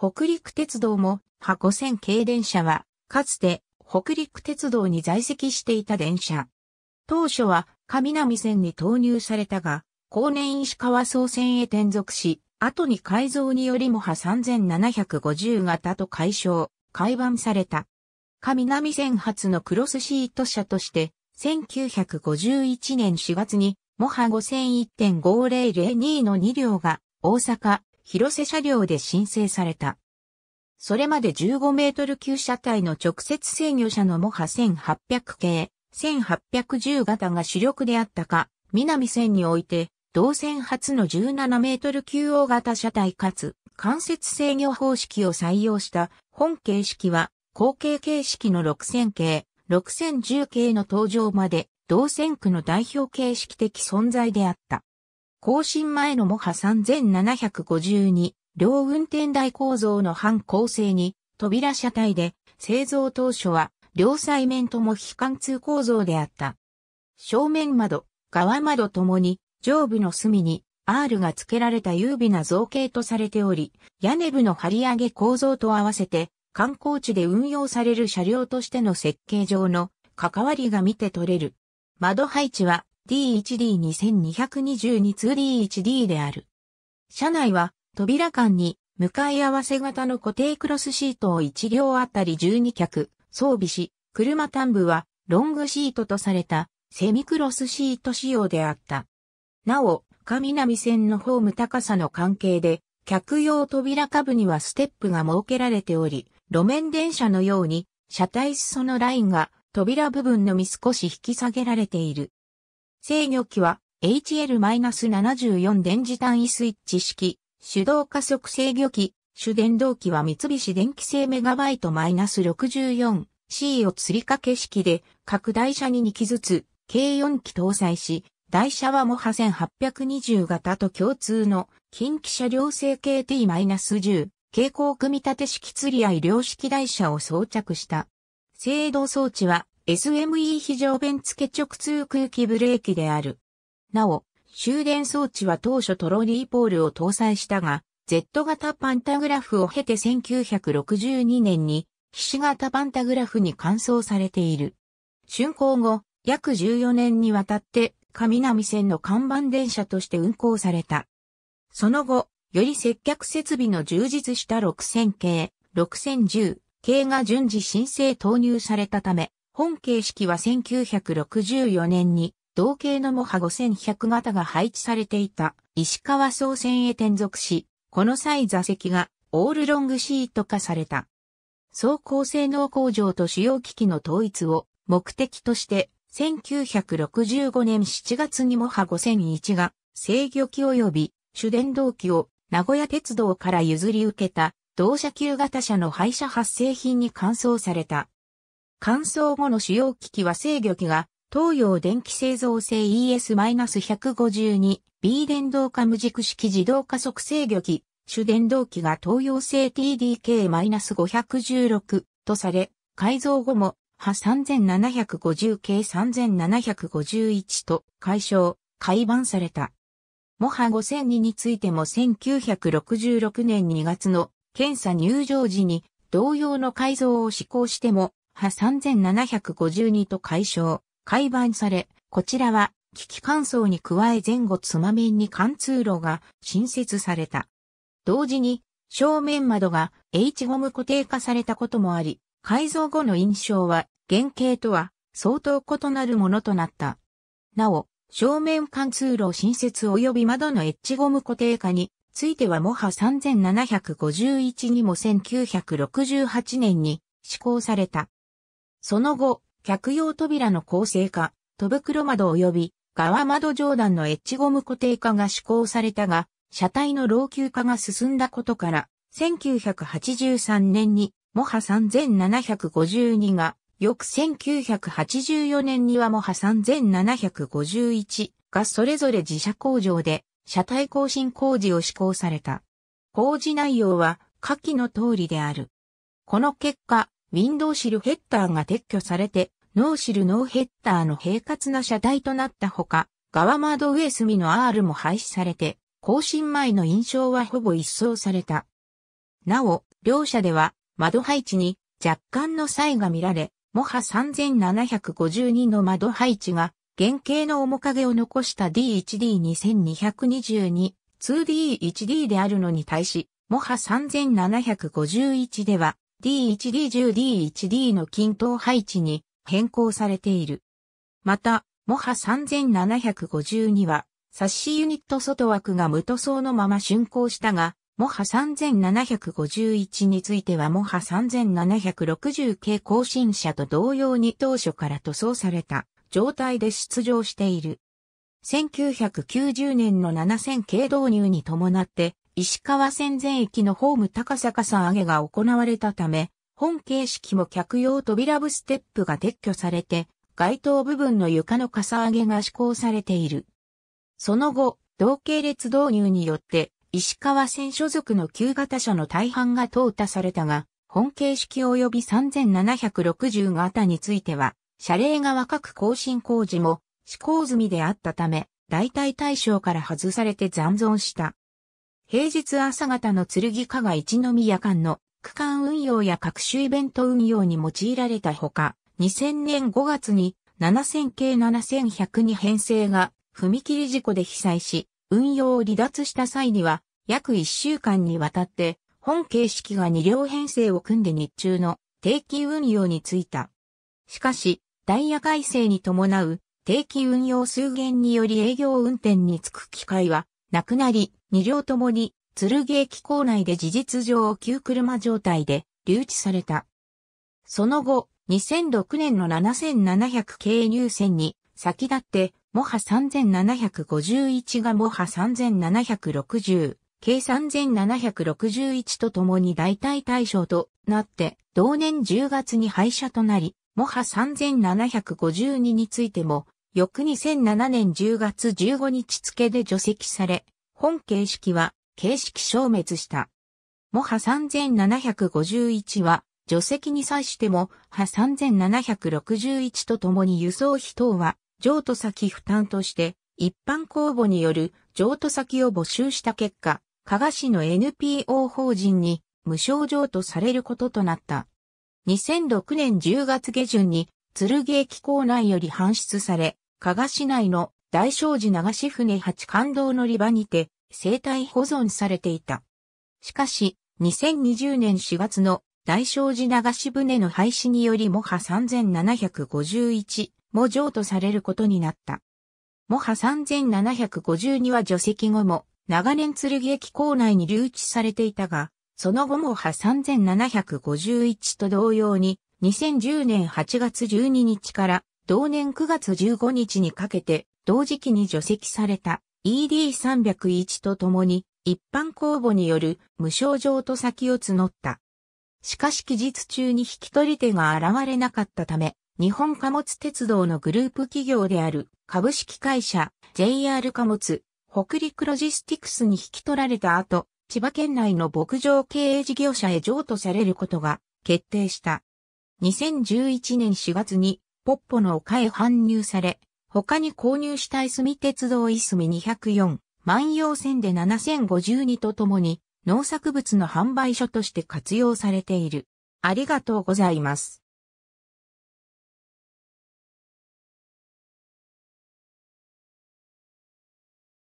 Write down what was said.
北陸鉄道も箱線軽電車は、かつて北陸鉄道に在籍していた電車。当初は上南線に投入されたが、後年石川総線へ転属し、後に改造によりも波3750型と解消、改版された。上南線初のクロスシート車として、1951年4月に、もは5001.5002の2両が大阪、広瀬車両で申請された。それまで15メートル級車体の直接制御車のモハ1800系、1810型が主力であったか、南線において、同線初の17メートル級大型車体かつ、間接制御方式を採用した本形式は、後継形式の6000系、6010系の登場まで、同線区の代表形式的存在であった。更新前のモハ3752、両運転台構造の半構成に、扉車体で、製造当初は、両サイ面とも非貫通構造であった。正面窓、側窓ともに、上部の隅に、R が付けられた優美な造形とされており、屋根部の張り上げ構造と合わせて、観光地で運用される車両としての設計上の関わりが見て取れる。窓配置は D1D2222-2D1D である。車内は扉間に向かい合わせ型の固定クロスシートを1両あたり12脚装備し、車端部はロングシートとされたセミクロスシート仕様であった。なお、深南線のホーム高さの関係で、客用扉下部にはステップが設けられており、路面電車のように車体裾のラインが扉部分のみ少し引き下げられている。制御機は HL-74 電磁単位スイッチ式、手動加速制御機、主電動機は三菱電機製メガバイト -64C を吊り掛け式で、各台車に2機ずつ、計4機搭載し、台車はモハ1820型と共通の近畿車両製 k T-10、蛍光組み立て式吊り合い両式台車を装着した。制動装置は SME 非常弁付直通空気ブレーキである。なお、終電装置は当初トロリーポールを搭載したが、Z 型パンタグラフを経て1962年に、騎士型パンタグラフに換装されている。竣工後、約14年にわたって、上南線の看板電車として運行された。その後、より接客設備の充実した6000系、6010系が順次申請投入されたため、本形式は1964年に同型のモハ5100型が配置されていた石川総線へ転属し、この際座席がオールロングシート化された。走行性能向上と主要機器の統一を目的として、1965年7月にモハ5001が制御機及び主電動機を名古屋鉄道から譲り受けた同社級型車の廃車発生品に換装された。乾燥後の主要機器は制御機が東洋電気製造製 ES-152B 電動化無軸式自動加速制御機、主電動機が東洋製 TDK-516 とされ、改造後も波3750系3751と解消、改版された。モハ5002についても1966年2月の検査入場時に同様の改造を施行しても波3752と解消、改版され、こちらは、危機乾燥に加え前後つま面に貫通路が新設された。同時に、正面窓が H ゴム固定化されたこともあり、改造後の印象は原型とは相当異なるものとなった。なお、正面貫通路新設及び窓の H ゴム固定化についてはもは3751にも1968年に施行された。その後、客用扉の構成化、戸袋窓及び側窓上段のエッジゴム固定化が施行されたが、車体の老朽化が進んだことから、1983年にモハ3752が、翌1984年にはモハ3751がそれぞれ自社工場で車体更新工事を施行された。工事内容は下記の通りである。この結果、ウィンドウシルヘッダーが撤去されて、ノーシルノーヘッダーの平滑な車体となったほか、側窓上隅の R も廃止されて、更新前の印象はほぼ一掃された。なお、両車では窓配置に若干の差異が見られ、モハ3752の窓配置が原型の面影を残した D1D2222、2D1D であるのに対し、モハ3751では D1D10D1D の均等配置に変更されている。また、モハ3752は、サッシユニット外枠が無塗装のまま竣工したが、モハ3751についてはモハ3760系更新車と同様に当初から塗装された状態で出場している。1990年の7000系導入に伴って石川線全域のホーム高坂さ上げが行われたため、本形式も客用扉部ステップが撤去されて、街頭部分の床のかさ上げが施行されている。その後、同系列導入によって、石川線所属の旧型車の大半が淘汰されたが、本形式及び3760型については、謝礼が若く更新工事も施行済みであったため、代替対象から外されて残存した。平日朝方の剣加賀一宮間の区間運用や各種イベント運用に用いられたほか、2000年5月に7000系7100に編成が踏切事故で被災し、運用を離脱した際には、約1週間にわたって、本形式が2両編成を組んで日中の定期運用についた。しかし、ダイヤ改正に伴う定期運用数減により営業運転につく機会はなくなり、2両ともに、鶴毛駅構内で事実上旧車状態で留置された。その後、2006年の7700系入線に先立って、モハ3751がモハ3760、計3761と共に代替対象となって、同年10月に廃車となり、モハ3752についても、翌2007年10月15日付で除籍され、本形式は形式消滅した。モハ3751は、除籍に際しても、ハ3761とともに輸送費等は、譲渡先負担として、一般公募による譲渡先を募集した結果、加賀市の NPO 法人に無償譲渡されることとなった。2006年10月下旬に、鶴芸機構内より搬出され、加賀市内の大正寺流し船八感動乗り場にて生態保存されていた。しかし、2020年4月の大正寺流し船の廃止によりもは3751も譲渡されることになった。もは3752は除籍後も長年剣駅構内に留置されていたが、その後もは3751と同様に2010年8月12日から同年9月15日にかけて同時期に除籍された ED301 とともに一般公募による無償譲渡先を募った。しかし期日中に引き取り手が現れなかったため、日本貨物鉄道のグループ企業である株式会社 JR 貨物北陸ロジスティクスに引き取られた後、千葉県内の牧場経営事業者へ譲渡されることが決定した。2011年4月にポッポの丘へ搬入され、他に購入したいみ鉄道いすみ204、万葉線で7052とともに農作物の販売所として活用されている。ありがとうございます。